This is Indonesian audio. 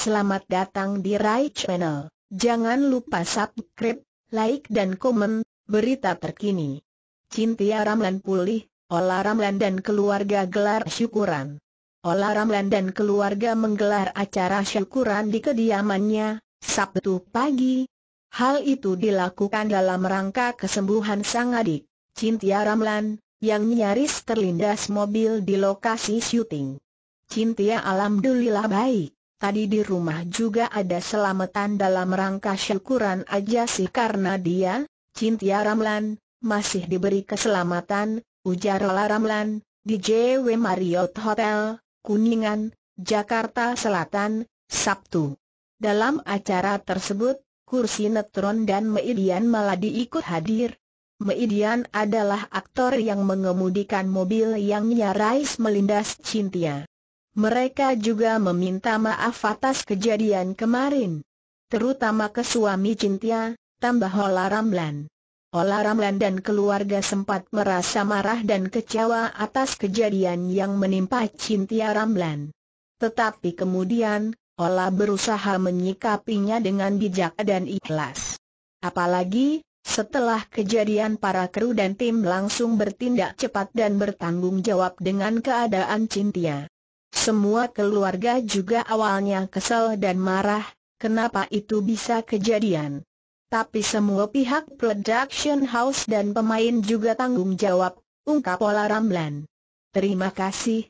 Selamat datang di Rai Channel. Jangan lupa subscribe, like dan komen, berita terkini. Cintia Ramlan pulih, Ola Ramlan dan keluarga gelar syukuran. Ola Ramlan dan keluarga menggelar acara syukuran di kediamannya, Sabtu pagi. Hal itu dilakukan dalam rangka kesembuhan sang adik, Cintia Ramlan, yang nyaris terlindas mobil di lokasi syuting. Cintia alhamdulillah baik. Tadi di rumah juga ada selamatan dalam rangka syukuran aja sih karena dia, Cintia Ramlan, masih diberi keselamatan, ujar Lala Ramlan, di JW Marriott Hotel, Kuningan, Jakarta Selatan, Sabtu. Dalam acara tersebut, kursi netron dan Meidian malah diikut hadir. Meidian adalah aktor yang mengemudikan mobil yang nyaris melindas Cintia. Mereka juga meminta maaf atas kejadian kemarin. Terutama ke suami Cintia, tambah Ola Ramlan. Ola Ramlan dan keluarga sempat merasa marah dan kecewa atas kejadian yang menimpa Cintia Ramlan. Tetapi kemudian, Ola berusaha menyikapinya dengan bijak dan ikhlas. Apalagi, setelah kejadian para kru dan tim langsung bertindak cepat dan bertanggung jawab dengan keadaan Cintia. Semua keluarga juga awalnya kesal dan marah, kenapa itu bisa kejadian. Tapi semua pihak production house dan pemain juga tanggung jawab, ungkap Ola Ramlan. Terima kasih,